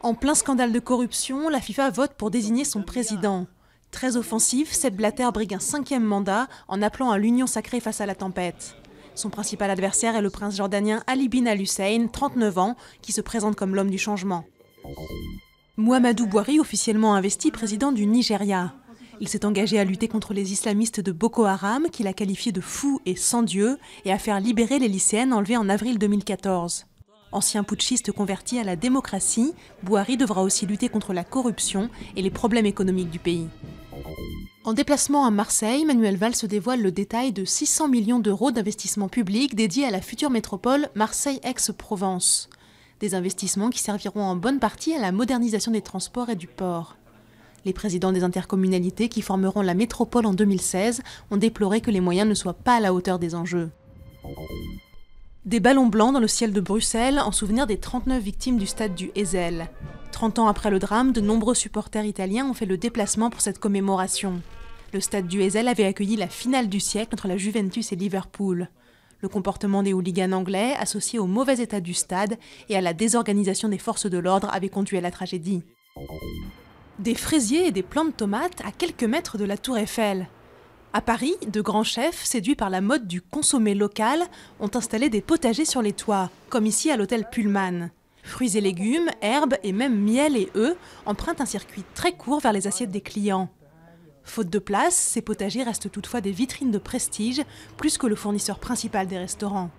En plein scandale de corruption, la FIFA vote pour désigner son président. Très offensif, cette Blatter brigue un cinquième mandat en appelant à l'union sacrée face à la tempête. Son principal adversaire est le prince jordanien Ali bin al-Hussein, 39 ans, qui se présente comme l'homme du changement. Mouamadou Buhari, officiellement investi président du Nigeria. Il s'est engagé à lutter contre les islamistes de Boko Haram, qu'il a qualifié de fous et sans Dieu, et à faire libérer les lycéennes enlevées en avril 2014. Ancien putschiste converti à la démocratie, Bouhari devra aussi lutter contre la corruption et les problèmes économiques du pays. En déplacement à Marseille, Manuel Valls dévoile le détail de 600 millions d'euros d'investissements publics dédiés à la future métropole Marseille-Aix-Provence. Des investissements qui serviront en bonne partie à la modernisation des transports et du port. Les présidents des intercommunalités qui formeront la métropole en 2016 ont déploré que les moyens ne soient pas à la hauteur des enjeux. Des ballons blancs dans le ciel de Bruxelles en souvenir des 39 victimes du stade du Heysel. 30 ans après le drame, de nombreux supporters italiens ont fait le déplacement pour cette commémoration. Le stade du Heysel avait accueilli la finale du siècle entre la Juventus et Liverpool. Le comportement des hooligans anglais, associé au mauvais état du stade et à la désorganisation des forces de l'ordre, avait conduit à la tragédie des fraisiers et des plants de tomates à quelques mètres de la tour Eiffel. À Paris, de grands chefs, séduits par la mode du consommé local, ont installé des potagers sur les toits, comme ici à l'hôtel Pullman. Fruits et légumes, herbes et même miel et œufs empruntent un circuit très court vers les assiettes des clients. Faute de place, ces potagers restent toutefois des vitrines de prestige, plus que le fournisseur principal des restaurants.